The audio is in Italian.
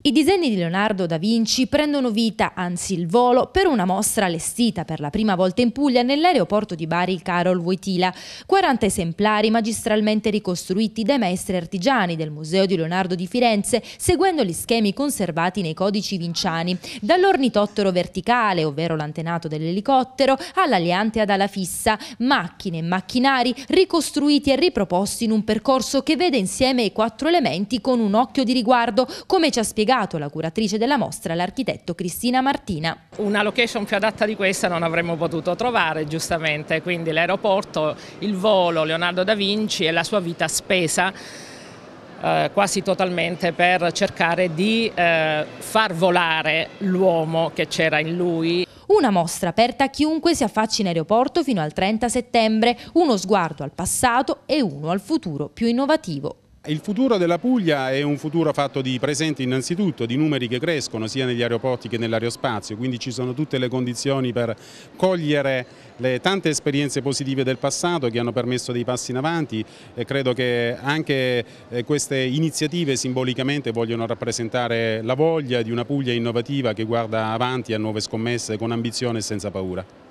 I disegni di Leonardo da Vinci prendono vita, anzi il volo, per una mostra allestita per la prima volta in Puglia nell'aeroporto di Bari Carol Wojtyla. 40 esemplari magistralmente ricostruiti dai maestri artigiani del Museo di Leonardo di Firenze, seguendo gli schemi conservati nei codici vinciani, dall'ornitottero verticale, ovvero l'antenato dell'elicottero, all'aliante ad ala fissa, macchine e macchinari ricostruiti e riproposti in un percorso che vede insieme i quattro elementi con un occhio di riguardo, come ci ha spiegato spiegato la curatrice della mostra, l'architetto Cristina Martina. Una location più adatta di questa non avremmo potuto trovare giustamente, quindi l'aeroporto, il volo, Leonardo da Vinci e la sua vita spesa eh, quasi totalmente per cercare di eh, far volare l'uomo che c'era in lui. Una mostra aperta a chiunque si affacci in aeroporto fino al 30 settembre, uno sguardo al passato e uno al futuro più innovativo. Il futuro della Puglia è un futuro fatto di presente innanzitutto, di numeri che crescono sia negli aeroporti che nell'aerospazio, quindi ci sono tutte le condizioni per cogliere le tante esperienze positive del passato che hanno permesso dei passi in avanti e credo che anche eh, queste iniziative simbolicamente vogliono rappresentare la voglia di una Puglia innovativa che guarda avanti a nuove scommesse con ambizione e senza paura.